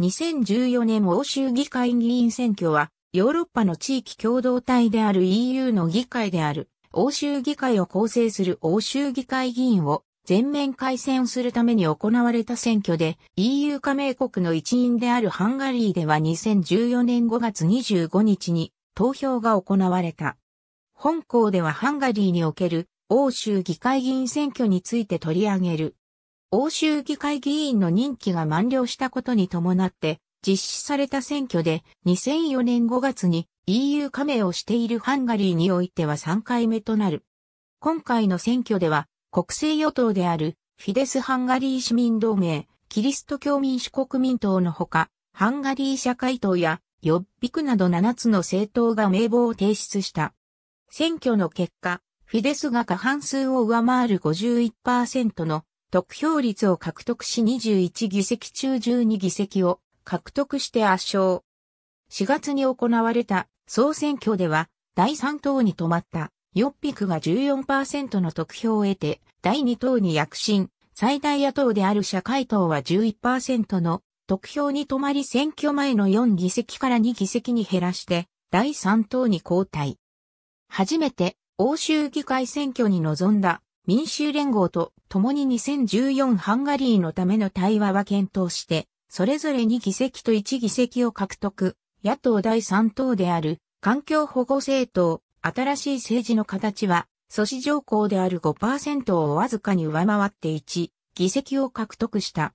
2014年欧州議会議員選挙は、ヨーロッパの地域共同体である EU の議会である、欧州議会を構成する欧州議会議員を全面改選するために行われた選挙で EU 加盟国の一員であるハンガリーでは2014年5月25日に投票が行われた。本校ではハンガリーにおける欧州議会議員選挙について取り上げる欧州議会議員の任期が満了したことに伴って実施された選挙で2004年5月に EU 加盟をしているハンガリーにおいては3回目となる。今回の選挙では国政与党であるフィデス・ハンガリー市民同盟、キリスト教民主国民党のほか、ハンガリー社会党やヨッビクなど7つの政党が名簿を提出した。選挙の結果、フィデスが過半数を上回る51%の得票率を獲得し21議席中12議席を獲得して圧勝。4月に行われた総選挙では第3党に止まったヨッピクが14%の得票を得て第2党に躍進、最大野党である社会党は11%の得票に止まり選挙前の4議席から2議席に減らして第3党に交代。初めて欧州議会選挙に臨んだ民衆連合と共に2014ハンガリーのための対話は検討して、それぞれ2議席と1議席を獲得、野党第3党である環境保護政党、新しい政治の形は、阻止条項である5%をわずかに上回って1議席を獲得した。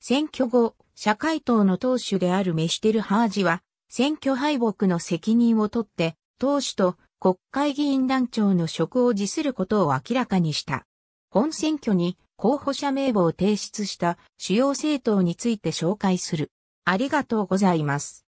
選挙後、社会党の党首であるメシテル・ハージは、選挙敗北の責任を取って、党首と国会議員団長の職を辞することを明らかにした。本選挙に候補者名簿を提出した主要政党について紹介する。ありがとうございます。